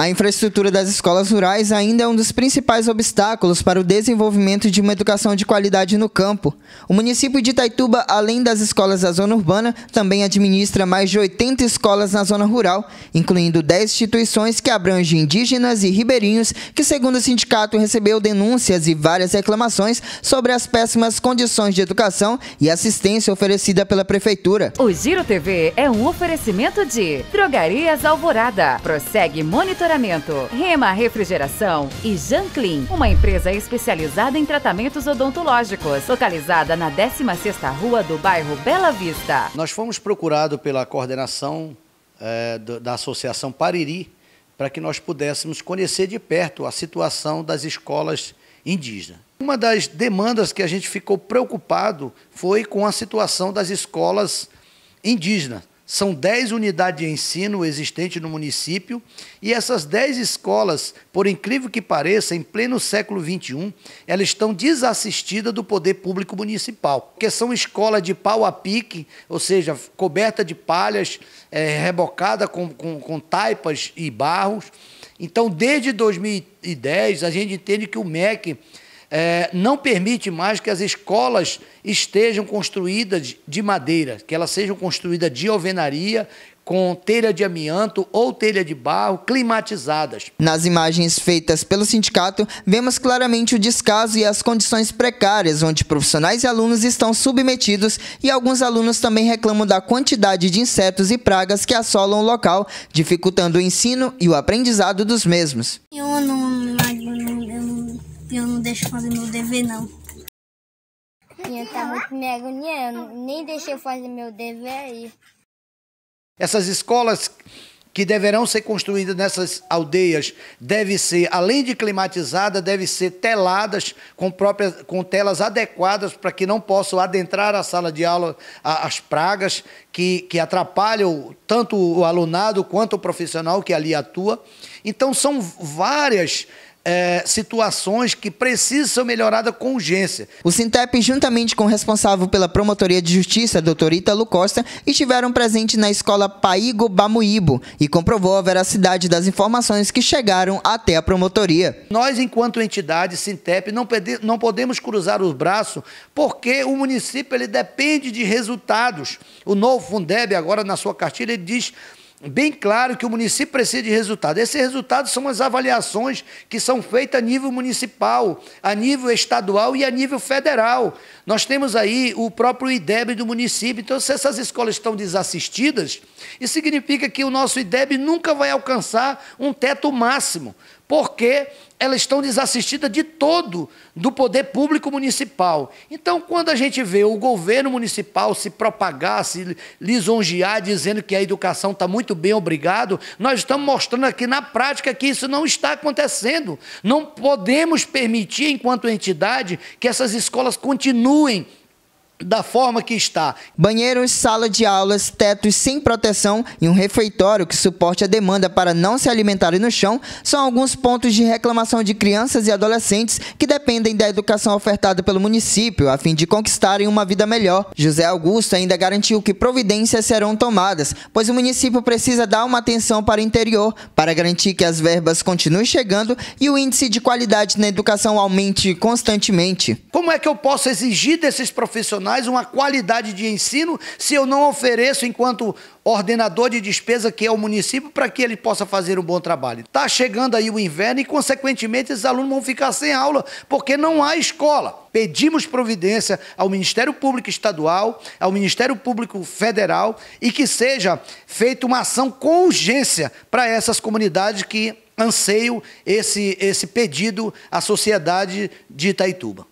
A infraestrutura das escolas rurais ainda é um dos principais obstáculos para o desenvolvimento de uma educação de qualidade no campo. O município de Itaituba, além das escolas da zona urbana, também administra mais de 80 escolas na zona rural, incluindo 10 instituições que abrangem indígenas e ribeirinhos, que, segundo o sindicato, recebeu denúncias e várias reclamações sobre as péssimas condições de educação e assistência oferecida pela prefeitura. O Giro TV é um oferecimento de Drogarias Alvorada. Prossegue monitorando Rema Refrigeração e Janclin, uma empresa especializada em tratamentos odontológicos, localizada na 16ª Rua do bairro Bela Vista. Nós fomos procurados pela coordenação eh, da Associação Pariri para que nós pudéssemos conhecer de perto a situação das escolas indígenas. Uma das demandas que a gente ficou preocupado foi com a situação das escolas indígenas são 10 unidades de ensino existentes no município e essas 10 escolas, por incrível que pareça, em pleno século XXI, elas estão desassistidas do poder público municipal, porque são escolas de pau a pique, ou seja, coberta de palhas, é, rebocada com, com, com taipas e barros. Então, desde 2010, a gente entende que o MEC é, não permite mais que as escolas estejam construídas de madeira, que elas sejam construídas de alvenaria, com telha de amianto ou telha de barro climatizadas. Nas imagens feitas pelo sindicato, vemos claramente o descaso e as condições precárias onde profissionais e alunos estão submetidos e alguns alunos também reclamam da quantidade de insetos e pragas que assolam o local, dificultando o ensino e o aprendizado dos mesmos. Eu não eu não deixo fazer meu dever, não. E eu tava me agoniando, nem deixei fazer meu dever aí. Essas escolas que deverão ser construídas nessas aldeias devem ser, além de climatizadas, devem ser teladas com, próprias, com telas adequadas para que não possam adentrar a sala de aula a, as pragas que, que atrapalham tanto o alunado quanto o profissional que ali atua. Então, são várias é, situações que precisam ser melhoradas com urgência. O Sintep, juntamente com o responsável pela Promotoria de Justiça, doutor Ítalo Costa, estiveram presentes na escola Paigo Bamuíbo e comprovou a veracidade das informações que chegaram até a promotoria. Nós, enquanto entidade Sintep, não, pede, não podemos cruzar os braços porque o município ele depende de resultados. O novo Fundeb, agora na sua cartilha, ele diz bem claro que o município precisa de resultado. Esses resultados são as avaliações que são feitas a nível municipal, a nível estadual e a nível federal. Nós temos aí o próprio IDEB do município. Então, se essas escolas estão desassistidas, isso significa que o nosso IDEB nunca vai alcançar um teto máximo porque elas estão desassistidas de todo do poder público municipal. Então, quando a gente vê o governo municipal se propagar, se lisonjear, dizendo que a educação está muito bem, obrigado, nós estamos mostrando aqui na prática que isso não está acontecendo. Não podemos permitir, enquanto entidade, que essas escolas continuem da forma que está. Banheiros, sala de aulas, tetos sem proteção e um refeitório que suporte a demanda para não se alimentarem no chão são alguns pontos de reclamação de crianças e adolescentes que dependem da educação ofertada pelo município a fim de conquistarem uma vida melhor. José Augusto ainda garantiu que providências serão tomadas, pois o município precisa dar uma atenção para o interior para garantir que as verbas continuem chegando e o índice de qualidade na educação aumente constantemente. Como é que eu posso exigir desses profissionais profissionais, uma qualidade de ensino, se eu não ofereço enquanto ordenador de despesa, que é o município, para que ele possa fazer um bom trabalho. Está chegando aí o inverno e, consequentemente, esses alunos vão ficar sem aula, porque não há escola. Pedimos providência ao Ministério Público Estadual, ao Ministério Público Federal e que seja feita uma ação com urgência para essas comunidades que anseiam esse, esse pedido à sociedade de Itaituba.